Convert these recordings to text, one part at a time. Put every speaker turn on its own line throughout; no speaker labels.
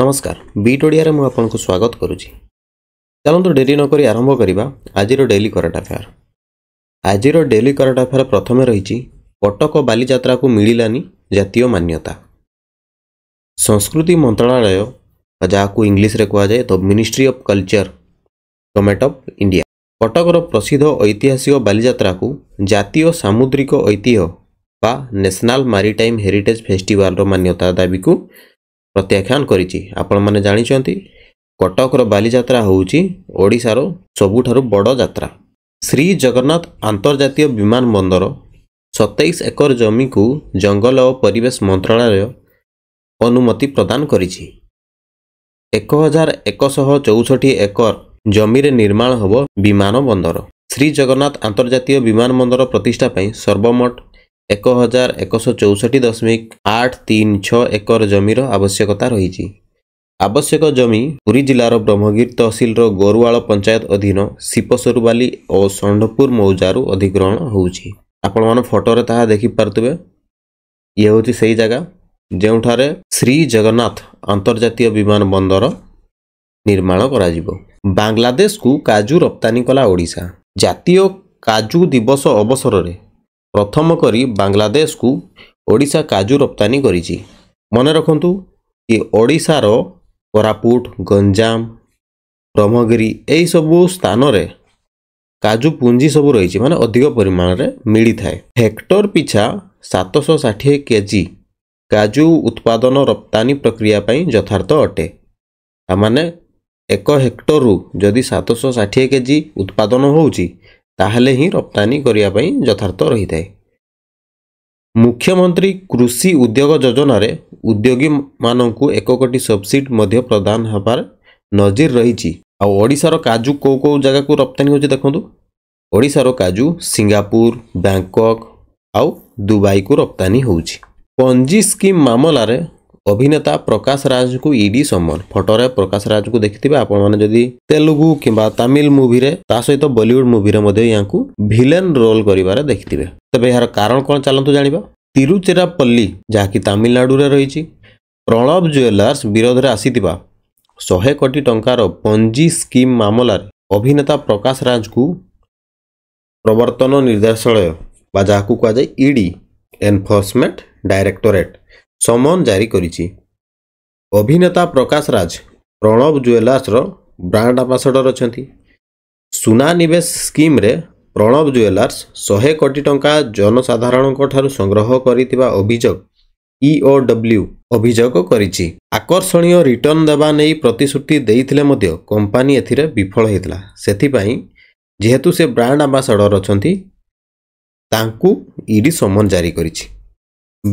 ନମସ୍କାର ବିଟ୍ ଓଡ଼ିଆରେ ମୁଁ ଆପଣଙ୍କୁ ସ୍ୱାଗତ କରୁଛି ଚାଲନ୍ତୁ ଡେରି ନକରି ଆରମ୍ଭ କରିବା ଆଜିର ଡେଲି କରେଣ୍ଟ ଆଫେୟାର ଆଜିର ଡେଲି କରେଣ୍ଟ ଆଫେୟାର ପ୍ରଥମେ ରହିଛି କଟକ ବାଲିଯାତ୍ରାକୁ ମିଳିଲାନି ଜାତୀୟ ମାନ୍ୟତା ସଂସ୍କୃତି ମନ୍ତ୍ରଣାଳୟ ଯାହାକୁ ଇଂଲିଶରେ କୁହାଯାଏ the ministry of culture government of India କଟକର ପ୍ରସିଦ୍ଧ ଐତିହାସିକ ବାଲିଯାତ୍ରାକୁ ଜାତୀୟ ସାମୁଦ୍ରିକ ଐତିହ୍ୟ ବା ନ୍ୟାସନାଲ୍ ମାରିଟାଇମ୍ ହେରିଟେଜ୍ ଫେଷ୍ଟିଭାଲର ମାନ୍ୟତା ଦାବିକୁ ପ୍ରତ୍ୟାଖ୍ୟାନ କରିଛି ଆପଣମାନେ ଜାଣିଛନ୍ତି କଟକର ବାଲିଯାତ୍ରା ହେଉଛି ଓଡ଼ିଶାର ସବୁଠାରୁ ବଡ଼ ଯାତ୍ରା ଶ୍ରୀ ଜଗନ୍ନାଥ ଆନ୍ତର୍ଜାତୀୟ ବିମାନ ବନ୍ଦର ସତେଇଶ ଏକର ଜମିକୁ ଜଙ୍ଗଲ ଓ ପରିବେଶ ମନ୍ତ୍ରଣାଳୟ ଅନୁମତି ପ୍ରଦାନ କରିଛି ଏକ ହଜାର ଏକଶହ ଚଉଷଠି ଏକର ଜମିରେ ନିର୍ମାଣ ହେବ ବିମାନ ବନ୍ଦର ଶ୍ରୀ ଜଗନ୍ନାଥ ଆନ୍ତର୍ଜାତୀୟ ବିମାନ ବନ୍ଦର ପ୍ରତିଷ୍ଠା ପାଇଁ ସର୍ବମୋଟ ଏକ ହଜାର ଏକଶହ ଚଉଷଠି ଦଶମିକ ଆଠ ତିନି ଛଅ ଏକର ଜମିର ଆବଶ୍ୟକତା ରହିଛି ଆବଶ୍ୟକ ଜମି ପୁରୀ ଜିଲ୍ଲାର ବ୍ରହ୍ମଗିରି ତହସିଲର ଗୋରୁଆଳ ପଞ୍ଚାୟତ ଅଧୀନ ସିପସରୁବାଲି ଓ ଷଣ୍ଢପୁର ମୌଜାରୁ ଅଧିଗ୍ରହଣ ହେଉଛି ଆପଣମାନେ ଫଟୋରେ ତାହା ଦେଖିପାରୁଥିବେ ଇଏ ହେଉଛି ସେହି ଜାଗା ଯେଉଁଠାରେ ଶ୍ରୀ ଜଗନ୍ନାଥ ଅନ୍ତର୍ଜାତୀୟ ବିମାନ ବନ୍ଦର ନିର୍ମାଣ କରାଯିବ ବାଂଲାଦେଶକୁ କାଜୁ ରପ୍ତାନୀ କଲା ଓଡ଼ିଶା ଜାତୀୟ କାଜୁ ଦିବସ ଅବସରରେ ପ୍ରଥମ କରି ବାଂଲାଦେଶକୁ ଓଡ଼ିଶା କାଜୁ ରପ୍ତାନୀ କରିଛି ମନେ ରଖନ୍ତୁ କି ଓଡ଼ିଶାର କୋରାପୁଟ ଗଞ୍ଜାମ ବ୍ରହ୍ମଗିରି ଏହିସବୁ ସ୍ଥାନରେ କାଜୁ ପୁଞ୍ଜି ସବୁ ରହିଛି ମାନେ ଅଧିକ ପରିମାଣରେ ମିଳିଥାଏ ହେକ୍ଟର ପିଛା ସାତଶହ ଷାଠିଏ କେଜି କାଜୁ ଉତ୍ପାଦନ ରପ୍ତାନୀ ପ୍ରକ୍ରିୟା ପାଇଁ ଯଥାର୍ଥ ଅଟେ ତାମାନେ ଏକ ହେକ୍ଟରରୁ ଯଦି ସାତଶହ ଷାଠିଏ କେଜି ଉତ୍ପାଦନ ହେଉଛି ତାହେଲେ ହିଁ ରପ୍ତାନୀ କରିବା ପାଇଁ ଯଥାର୍ଥ ରହିଥାଏ ମୁଖ୍ୟମନ୍ତ୍ରୀ କୃଷି ଉଦ୍ୟୋଗ ଯୋଜନାରେ ଉଦ୍ୟୋଗୀମାନଙ୍କୁ ଏକ କୋଟି ସବସିଡ଼ ମଧ୍ୟ ପ୍ରଦାନ ହେବାର ନଜିର ରହିଛି ଆଉ ଓଡ଼ିଶାର କାଜୁ କେଉଁ କେଉଁ ଜାଗାକୁ ରପ୍ତାନୀ ହେଉଛି ଦେଖନ୍ତୁ ଓଡ଼ିଶାର କାଜୁ ସିଙ୍ଗାପୁର ବ୍ୟାଙ୍କକ୍ ଆଉ ଦୁବାଇକୁ ରପ୍ତାନୀ ହେଉଛି ପଞ୍ଜି ସ୍କିମ୍ ମାମଲାରେ ଅଭିନେତା ପ୍ରକାଶ ରାଜଙ୍କୁ ଇଡି ସମନ ଫଟୋରେ ପ୍ରକାଶ ରାଜଙ୍କୁ ଦେଖିଥିବେ ଆପଣମାନେ ଯଦି ତେଲୁଗୁ କିମ୍ବା ତାମିଲ ମୁଭିରେ ତା ସହିତ ବଲିଉଡ୍ ମୁଭିରେ ମଧ୍ୟ ୟାଙ୍କୁ ଭିଲେନ୍ ରୋଲ୍ କରିବାରେ ଦେଖିଥିବେ ତେବେ ଏହାର କାରଣ କ'ଣ ଚାଲନ୍ତୁ ଜାଣିବା ତିରୁଚିରାପଲ୍ଲୀ ଯାହାକି ତାମିଲନାଡ଼ୁରେ ରହିଛି ପ୍ରଣବ ଜୁଏଲର୍ସ ବିରୋଧରେ ଆସିଥିବା ଶହେ କୋଟି ଟଙ୍କାର ପଞ୍ଜି ସ୍କିମ୍ ମାମଲାରେ ଅଭିନେତା ପ୍ରକାଶ ରାଜଙ୍କୁ ପ୍ରବର୍ତ୍ତନ ନିର୍ଦ୍ଦେଶାଳୟ ବା ଯାହାକୁ କୁହାଯାଏ ଇଡି ଏନଫୋର୍ସମେଣ୍ଟ ଡାଇରେକ୍ଟୋରେଟ୍ ସମନ ଜାରି କରିଛି ଅଭିନେତା ପ୍ରକାଶ ରାଜ ପ୍ରଣବ ଜୁଏଲର୍ସର ବ୍ରାଣ୍ଡ ଆମ୍ବାସଡ଼ର ଅଛନ୍ତି ସୁନା ନିବେଶ ସ୍କିମ୍ରେ ପ୍ରଣବ ଜୁଏଲର୍ସ ଶହେ କୋଟି ଟଙ୍କା ଜନସାଧାରଣଙ୍କଠାରୁ ସଂଗ୍ରହ କରିଥିବା ଅଭିଯୋଗ ଇଓ ଡବ୍ଲ୍ୟୁ ଅଭିଯୋଗ କରିଛି ଆକର୍ଷଣୀୟ ରିଟର୍ଣ୍ଣ ଦେବା ନେଇ ପ୍ରତିଶ୍ରୁତି ଦେଇଥିଲେ ମଧ୍ୟ କମ୍ପାନୀ ଏଥିରେ ବିଫଳ ହୋଇଥିଲା ସେଥିପାଇଁ ଯେହେତୁ ସେ ବ୍ରାଣ୍ଡ ଆମ୍ବାସଡ଼ର ଅଛନ୍ତି ତାଙ୍କୁ ଇଡି ସମନ ଜାରି କରିଛି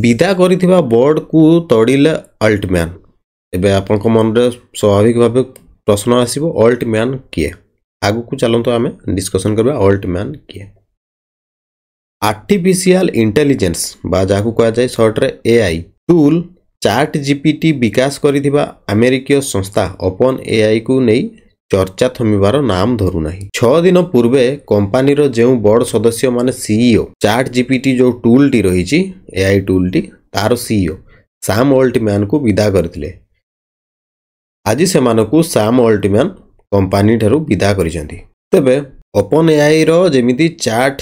ବିଦା କରିଥିବା ବର୍ଡ଼କୁ ତଡ଼ିଲେ ଅଲ୍ଟମ୍ୟାନ୍ ଏବେ ଆପଣଙ୍କ ମନରେ ସ୍ୱାଭାବିକ ଭାବେ ପ୍ରଶ୍ନ ଆସିବ ଅଲ୍ଟମ୍ୟାନ୍ କିଏ ଆଗକୁ ଚାଲନ୍ତୁ ଆମେ ଡିସ୍କସନ୍ କରିବା ଅଲ୍ଟମ୍ୟାନ୍ କିଏ ଆର୍ଟିଫିସିଆଲ ଇଣ୍ଟେଲିଜେନ୍ସ ବା ଯାହାକୁ କୁହାଯାଏ ସର୍ଟରେ ଏଆଇ ଟୁଲ୍ ଚାଟ୍ ଜିପିଟି ବିକାଶ କରିଥିବା ଆମେରିକୀୟ ସଂସ୍ଥା ଓପନ୍ ଏଆଇକୁ ନେଇ ଚର୍ଚ୍ଚା ଥମିବାର ନାମ ଧରୁ ନାହିଁ ଛଅ ଦିନ ପୂର୍ବେ କମ୍ପାନୀର ଯେଉଁ ବଡ଼ ସଦସ୍ୟମାନେ ସିଇଓ ଚାଟ୍ ଜିପିଟି ଯେଉଁ ଟୁଲ୍ଟି ରହିଛି ଏଆଇ ଟୁଲ୍ଟି ତାର ସିଇଓ ସାମ୍ ଅଲ୍ଟିମ୍ୟାନ୍କୁ ବିଦା କରିଥିଲେ ଆଜି ସେମାନଙ୍କୁ ସାମ୍ ଅଲ୍ଟିମ୍ୟାନ୍ ଠାରୁ ବିଦା କରିଛନ୍ତି ତେବେ ଓପନ୍ ଏଆଇର ଯେମିତି ଚାଟ୍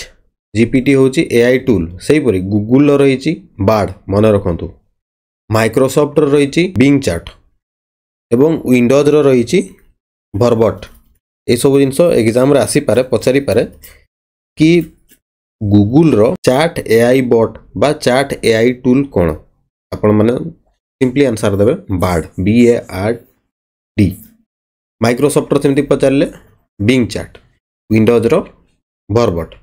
ଜିପିଟି ହେଉଛି ଏଆଇ ଟୁଲ୍ ସେହିପରି ଗୁଗୁଲର ରହିଛି ବାର୍ଡ ମନେ ରଖନ୍ତୁ ମାଇକ୍ରୋସଫ୍ଟର ରହିଛି ବିଙ୍ଗ ଚାଟ୍ ଏବଂ ୱିଣ୍ଡୋଜ୍ର ରହିଛି ভরবট ଏସବୁ ଜିନିଷ ଏକ୍ଜାମ୍ରେ ଆସିପାରେ ପଚାରିପାରେ କି ଗୁଗୁଲର ଚାଟ୍ ଏ ଆଇ ବଟ୍ ବା ଚାଟ୍ ଏ ଆଇ ଟୁଲ୍ କ'ଣ ଆପଣମାନେ ସିମ୍ପଲି ଆନ୍ସର୍ ଦେବେ Bard B A R D ମାଇକ୍ରୋସଫ୍ଟର ସେମିତି ପଚାରିଲେ ବିଙ୍ଗ ଚାଟ୍ ୱିଣ୍ଡୋଜର ଭରବଟ୍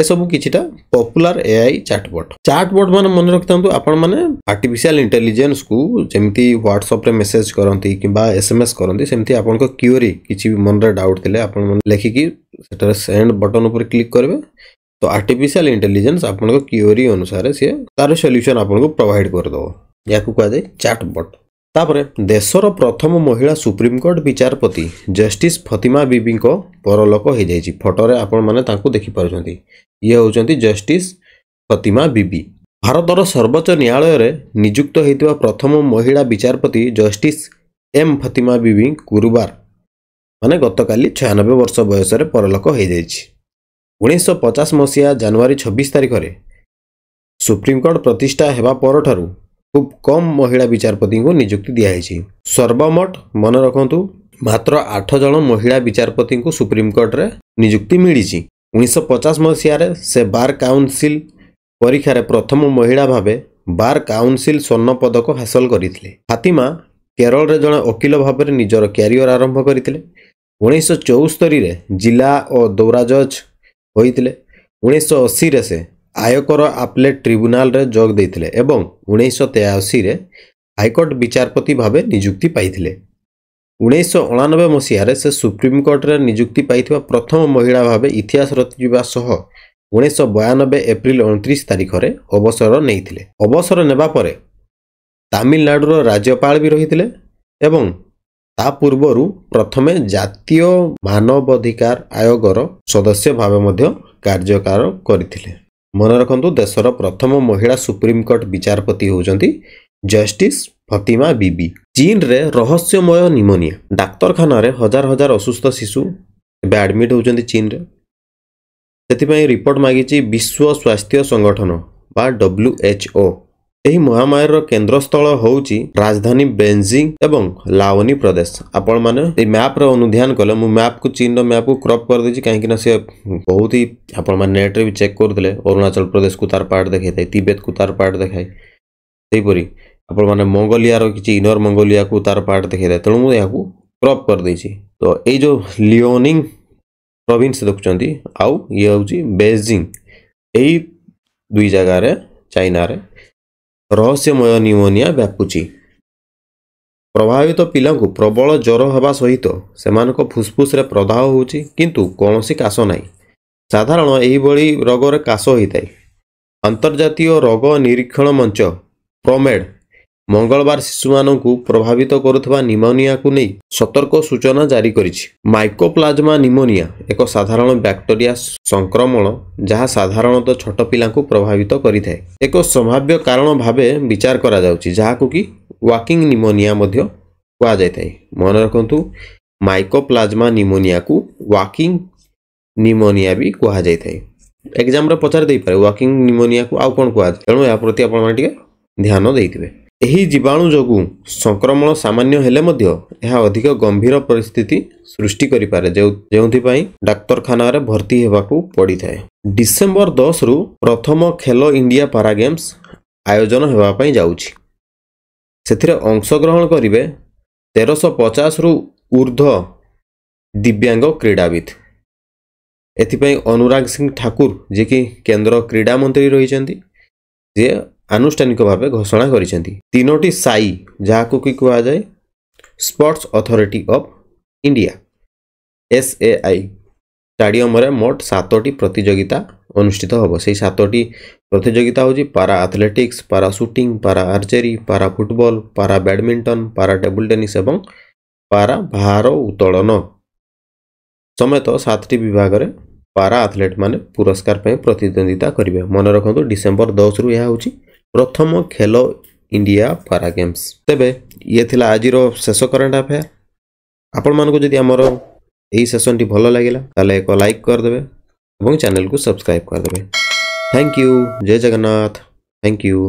ଏସବୁ କିଛିଟା ପପୁଲାର ଏଆଇ ଚାଟବଟ୍ ଚାଟବଟ୍ ମାନେ ମନେ ରଖିଥାନ୍ତୁ ଆପଣମାନେ ଆର୍ଟିଫିସିଆଲ ଇଣ୍ଟେଲିଜେନ୍ସକୁ ଯେମିତି ହ୍ୱାଟ୍ସଆପ୍ରେ ମେସେଜ କରନ୍ତି କିମ୍ବା ଏସ୍ଏମ୍ଏସ୍ କରନ୍ତି ସେମିତି ଆପଣଙ୍କ କ୍ୟୁରି କିଛି ବି ମନରେ ଡାଉଟ୍ ଥିଲେ ଆପଣମାନେ ଲେଖିକି ସେଠାରେ ସେଣ୍ଡ ବଟନ୍ ଉପରେ କ୍ଲିକ୍ କରିବେ ତ ଆର୍ଟିଫିସିଆଲ ଇଣ୍ଟେଲିଜେନ୍ସ ଆପଣଙ୍କ କ୍ୟୁରି ଅନୁସାରେ ସିଏ ତାର ସଲ୍ୟୁସନ୍ ଆପଣଙ୍କୁ ପ୍ରୋଭାଇଡ଼ କରିଦେବ ଏହାକୁ କୁହାଯାଏ ଚାଟବଟ୍ ତାପରେ ଦେଶର ପ୍ରଥମ ମହିଳା ସୁପ୍ରିମକୋର୍ଟ ବିଚାରପତି ଜଷ୍ଟିସ୍ ଫତିମା ବିବିଙ୍କ ପରଲୋକ ହୋଇଯାଇଛି ଫଟୋରେ ଆପଣମାନେ ତାଙ୍କୁ ଦେଖିପାରୁଛନ୍ତି ଇଏ ହେଉଛନ୍ତି ଜଷ୍ଟିସ୍ ଫତିମା ବିବି ଭାରତର ସର୍ବୋଚ୍ଚ ନ୍ୟାୟାଳୟରେ ନିଯୁକ୍ତ ହୋଇଥିବା ପ୍ରଥମ ମହିଳା ବିଚାରପତି ଜଷ୍ଟିସ୍ ଏମ୍ ଫତିମା ବିବି ଗୁରୁବାର ମାନେ ଗତକାଲି ଛୟାନବେ ବର୍ଷ ବୟସରେ ପରଲୋକ ହୋଇଯାଇଛି ଉଣେଇଶହ ପଚାଶ ମସିହା ଜାନୁଆରୀ ଛବିଶ ତାରିଖରେ ସୁପ୍ରିମକୋର୍ଟ ପ୍ରତିଷ୍ଠା ହେବା ପରଠାରୁ খুব কম মহিলা বিচারপতিଙ୍କୁ ନିଯୁକ୍ତି ଦିଆଯାଇଛି ସର୍ବମୋଟ ମନେ ରଖନ୍ତୁ ମାତ୍ର ଆଠ ଜଣ ମହିଳା ବିଚାରପତିଙ୍କୁ ସୁପ୍ରିମକୋର୍ଟରେ ନିଯୁକ୍ତି ମିଳିଛି ଉଣେଇଶହ ପଚାଶ ମସିହାରେ ସେ ବାର୍ କାଉନସିଲ୍ ପରୀକ୍ଷାରେ ପ୍ରଥମ ମହିଳା ଭାବେ ବାର୍ କାଉନସିଲ୍ ସ୍ୱର୍ଣ୍ଣ ପଦକ ହାସଲ କରିଥିଲେ ଫାତିମା କେରଳରେ ଜଣେ ଓକିଲ ଭାବରେ ନିଜର କ୍ୟାରିୟର ଆରମ୍ଭ କରିଥିଲେ ଉଣେଇଶହ ଚଉସ୍ତରୀରେ ଜିଲ୍ଲା ଓ ଦୌରାଜଜ୍ ହୋଇଥିଲେ ଉଣେଇଶହ ଅଶୀରେ ସେ ଆୟକର ଆପଲେଟ୍ ଟ୍ରିବ୍ୟୁନାଲରେ ଯୋଗ ଦେଇଥିଲେ ଏବଂ ଉଣେଇଶହ ତେୟାଅଶୀରେ ହାଇକୋର୍ଟ ବିଚାରପତି ଭାବେ ନିଯୁକ୍ତି ପାଇଥିଲେ ଉଣେଇଶହ ଅଣାନବେ ମସିହାରେ ସେ ସୁପ୍ରିମକୋର୍ଟରେ ନିଯୁକ୍ତି ପାଇଥିବା ପ୍ରଥମ ମହିଳା ଭାବେ ଇତିହାସ ରଚିବା ସହ ଉଣେଇଶହ ବୟାନବେ ଏପ୍ରିଲ ଅଣତିରିଶ ତାରିଖରେ ଅବସର ନେଇଥିଲେ ଅବସର ନେବା ପରେ ତାମିଲନାଡ଼ୁର ରାଜ୍ୟପାଳ ବି ରହିଥିଲେ ଏବଂ ତା ପୂର୍ବରୁ ପ୍ରଥମେ ଜାତୀୟ ମାନବାଧିକାର ଆୟୋଗର ସଦସ୍ୟ ଭାବେ ମଧ୍ୟ କାର୍ଯ୍ୟକାର କରିଥିଲେ ମନେ ରଖନ୍ତୁ ଦେଶର ପ୍ରଥମ ମହିଳା ସୁପ୍ରିମକୋର୍ଟ ବିଚାରପତି ହେଉଛନ୍ତି ଜଷ୍ଟିସ୍ ଫତିମା ବିବି ଚୀନରେ ରହସ୍ୟମୟ ନିମୋନିଆ ଡାକ୍ତରଖାନାରେ ହଜାର ହଜାର ଅସୁସ୍ଥ ଶିଶୁ ଏବେ ଆଡମିଟ୍ ହେଉଛନ୍ତି ଚୀନରେ ସେଥିପାଇଁ ରିପୋର୍ଟ ମାଗିଛି ବିଶ୍ୱ ସ୍ୱାସ୍ଥ୍ୟ ସଂଗଠନ ବା ଡବ୍ଲ୍ୟୁ ଡବ୍ଲ୍ୟୁଏଚ୍ଓ यह महामारी केन्द्रस्थल हूँ राजधानी बेजिंग एवं लाओनी प्रदेश आपण मैंने मैप्र अनुध्यान कले मुझ मैप को चीन रैप को क्रप कर देती कहीं सी बहुत ही आपण मैंने नेट्रे भी चेक करते अरुणाचल प्रदेश को तार पार्ट देखाई थे तिबेत को तार पार्ट देखाए सेपर आपण मैंने मंगोलीयर इनर मंगोलिया को तार पार्ट देखा थे तेणु मुझे यहाँ क्रप कर दे तो ये लिओनिंग प्रोन्स देखुं आउ ये हूँ बेजिंग यही दुई जगार चाइन ରହସ୍ୟମୟ ନିମୋନିଆ ବ୍ୟାପୁଛି ପ୍ରଭାବିତ ପିଲାଙ୍କୁ ପ୍ରବଳ ଜ୍ୱର ହେବା ସହିତ ସେମାନଙ୍କ ଫୁସ୍ଫୁସ୍ରେ ପ୍ରଦାହ ହେଉଛି କିନ୍ତୁ କୌଣସି କାଶ ନାହିଁ ସାଧାରଣ ଏହିଭଳି ରୋଗରେ କାଶ ହୋଇଥାଏ ଅନ୍ତର୍ଜାତୀୟ ରୋଗ ନିରୀକ୍ଷଣ ମଞ୍ଚ ପ୍ରୋମେଡ଼୍ ମଙ୍ଗଳବାର ଶିଶୁମାନଙ୍କୁ ପ୍ରଭାବିତ କରୁଥିବା ନିମୋନିଆକୁ ନେଇ ସତର୍କ ସୂଚନା ଜାରି କରିଛି ମାଇକୋପ୍ଲାଜମା ନିମୋନିଆ ଏକ ସାଧାରଣ ବ୍ୟାକ୍ଟେରିଆ ସଂକ୍ରମଣ ଯାହା ସାଧାରଣତଃ ଛୋଟ ପିଲାଙ୍କୁ ପ୍ରଭାବିତ କରିଥାଏ ଏକ ସମ୍ଭାବ୍ୟ କାରଣ ଭାବେ ବିଚାର କରାଯାଉଛି ଯାହାକୁ କି ୱାକିଂ ନିମୋନିଆ ମଧ୍ୟ କୁହାଯାଇଥାଏ ମନେ ରଖନ୍ତୁ ମାଇକୋପ୍ଲାଜମା ନିମୋନିଆକୁ ୱାକିଂ ନିମୋନିଆ ବି କୁହାଯାଇଥାଏ ଏକ୍ଜାମ୍ରେ ପଚାରି ଦେଇପାରେ ୱାକିଂ ନିମୋନିଆକୁ ଆଉ କ'ଣ କୁହାଯାଏ ତେଣୁ ଏହା ପ୍ରତି ଆପଣମାନେ ଟିକେ ଧ୍ୟାନ ଦେଇଥିବେ ଏହି ଜୀବାଣୁ ଯୋଗୁଁ ସଂକ୍ରମଣ ସାମାନ୍ୟ ହେଲେ ମଧ୍ୟ ଏହା ଅଧିକ ଗମ୍ଭୀର ପରିସ୍ଥିତି ସୃଷ୍ଟି କରିପାରେ ଯେଉଁଥିପାଇଁ ଡାକ୍ତରଖାନାରେ ଭର୍ତ୍ତି ହେବାକୁ ପଡ଼ିଥାଏ ଡିସେମ୍ବର ଦଶରୁ ପ୍ରଥମ ଖେଲୋ ଇଣ୍ଡିଆ ପାରାଗେମ୍ସ ଆୟୋଜନ ହେବା ପାଇଁ ଯାଉଛି ସେଥିରେ ଅଂଶଗ୍ରହଣ କରିବେ ତେରଶହ ପଚାଶରୁ ଉର୍ଦ୍ଧ୍ୱ ଦିବ୍ୟାଙ୍ଗ କ୍ରୀଡ଼ାବିତ୍ ଏଥିପାଇଁ ଅନୁରାଗ ସିଂ ଠାକୁର ଯିଏକି କେନ୍ଦ୍ର କ୍ରୀଡ଼ା ମନ୍ତ୍ରୀ ରହିଛନ୍ତି ଯିଏ ଆନୁଷ୍ଠାନିକ ଭାବେ ଘୋଷଣା କରିଛନ୍ତି ତିନୋଟି ସାଇ ଯାହାକୁ କି କୁହାଯାଏ sports authority of India S A I ଷ୍ଟାଡିୟମରେ ମୋଟ ସାତଟି ପ୍ରତିଯୋଗିତା ଅନୁଷ୍ଠିତ ହେବ ସେହି ସାତଟି ପ୍ରତିଯୋଗିତା ହେଉଛି ପାରା ଆଥଲେଟିକ୍ସ ପାରା ସୁଟିଂ ପାରା ଆର୍ଚେରୀ ପାରା ଫୁଟବଲ୍ ପାରା ବ୍ୟାଡ଼ମିଣ୍ଟନ ପାରା ଟେବୁଲ ଟେନିସ୍ ଏବଂ ପାରା ଭାର ଉତ୍ତୋଳନ ସମେତ ସାତଟି ବିଭାଗରେ ପାରା ଆଥଲେଟ୍ ମାନେ ପୁରସ୍କାର ପାଇଁ ପ୍ରତିଦ୍ୱନ୍ଦ୍ୱିତା କରିବେ ମନେ ରଖନ୍ତୁ ଡିସେମ୍ବର ଦଶରୁ ଏହା ହେଉଛି প্রথম খেল ইন্ডিয়া পারা গেমস তেবে ইয়ে লা আজির শেষ করেন্ট আফেয়ার আপন মানুষ যদি আমার এই সেসনটি ভালো লাগিলা তাহলে এক লাইক করদেবে এবং চ্যানেলকে সবসক্রাইব করদেবে থ্যাংক ইউ জয় জগন্নাথ থ্যাংক ইউ